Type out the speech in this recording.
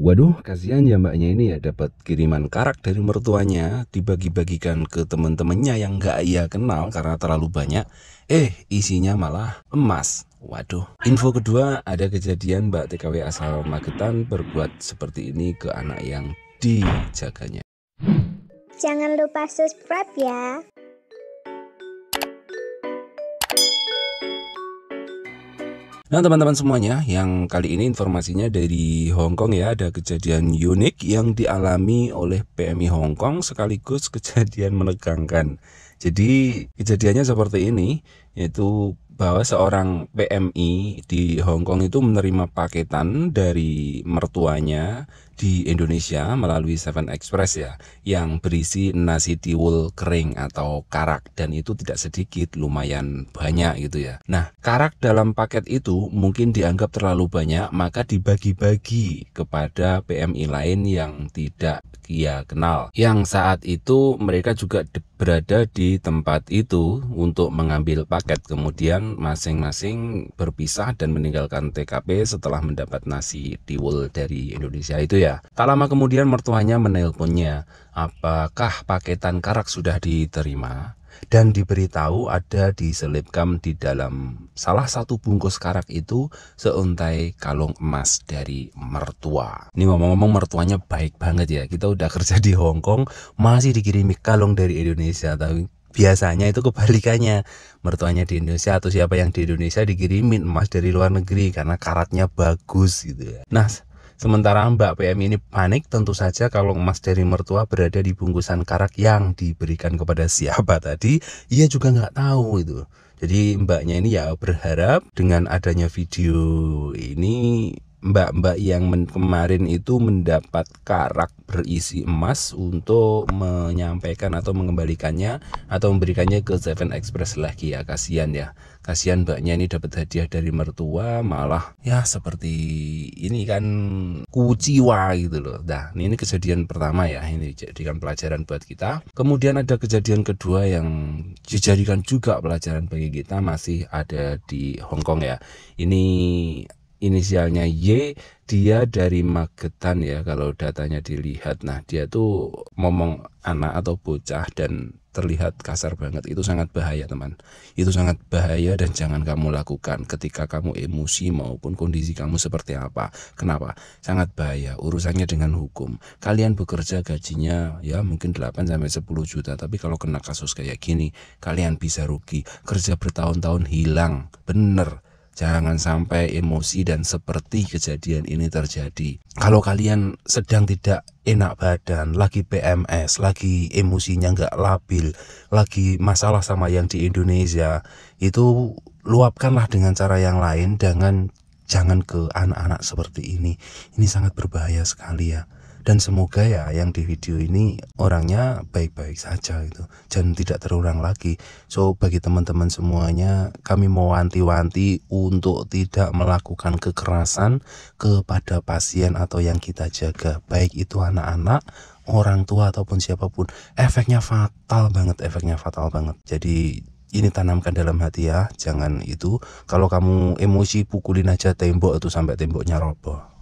Waduh, kasihan ya mbaknya ini ya dapat kiriman karak dari mertuanya dibagi-bagikan ke teman-temannya yang nggak ia kenal karena terlalu banyak. Eh, isinya malah emas. Waduh. Info kedua, ada kejadian Mbak TKW asal Magetan berbuat seperti ini ke anak yang dijaganya. Jangan lupa subscribe ya. Nah teman-teman semuanya, yang kali ini informasinya dari Hong Kong ya, ada kejadian unik yang dialami oleh PMI Hong Kong sekaligus kejadian menegangkan. Jadi kejadiannya seperti ini, yaitu bahwa seorang PMI di Hong Kong itu menerima paketan dari mertuanya di Indonesia melalui Seven Express ya, yang berisi nasi tiwul kering atau karak dan itu tidak sedikit, lumayan banyak gitu ya. Nah, karak dalam paket itu mungkin dianggap terlalu banyak, maka dibagi-bagi kepada PMI lain yang tidak ia kenal, yang saat itu mereka juga berada di tempat itu untuk mengambil paket. Kemudian masing-masing berpisah dan meninggalkan TKP setelah mendapat nasi diwul dari Indonesia itu ya. Tak lama kemudian mertuanya menelponnya, apakah paketan karak sudah diterima? dan diberitahu ada diselipkan di dalam salah satu bungkus karak itu seuntai kalung emas dari mertua. Ini ngomong-ngomong mertuanya baik banget ya. Kita udah kerja di Hong Kong masih dikirimi kalung dari Indonesia tapi biasanya itu kebalikannya mertuanya di Indonesia atau siapa yang di Indonesia dikirimin emas dari luar negeri karena karatnya bagus gitu ya. Nah Sementara Mbak PM ini panik tentu saja kalau emas dari mertua berada di bungkusan karak yang diberikan kepada siapa tadi, ia juga nggak tahu itu. Jadi mbaknya ini ya berharap dengan adanya video ini mbak-mbak yang men kemarin itu mendapat karak berisi emas untuk menyampaikan atau mengembalikannya atau memberikannya ke Seven Express lagi ya kasihan ya kasihan mbaknya ini dapat hadiah dari mertua malah ya seperti ini kan kuciwa gitu loh nah ini kejadian pertama ya ini dijadikan pelajaran buat kita kemudian ada kejadian kedua yang dijadikan juga pelajaran bagi kita masih ada di Hongkong ya ini inisialnya Y dia dari Magetan ya kalau datanya dilihat nah dia tuh ngomong anak atau bocah dan terlihat kasar banget itu sangat bahaya teman itu sangat bahaya dan jangan kamu lakukan ketika kamu emosi maupun kondisi kamu seperti apa kenapa sangat bahaya urusannya dengan hukum kalian bekerja gajinya ya mungkin 8 sampai 10 juta tapi kalau kena kasus kayak gini kalian bisa rugi kerja bertahun-tahun hilang bener Jangan sampai emosi dan seperti kejadian ini terjadi. Kalau kalian sedang tidak enak badan, lagi PMS, lagi emosinya nggak labil, lagi masalah sama yang di Indonesia, itu luapkanlah dengan cara yang lain. Jangan jangan ke anak-anak seperti ini. Ini sangat berbahaya sekali ya dan semoga ya yang di video ini orangnya baik-baik saja gitu dan tidak terulang lagi so bagi teman-teman semuanya kami mau wanti-wanti untuk tidak melakukan kekerasan kepada pasien atau yang kita jaga baik itu anak-anak orang tua ataupun siapapun efeknya fatal banget efeknya fatal banget jadi ini tanamkan dalam hati ya jangan itu kalau kamu emosi pukulin aja tembok itu sampai temboknya roboh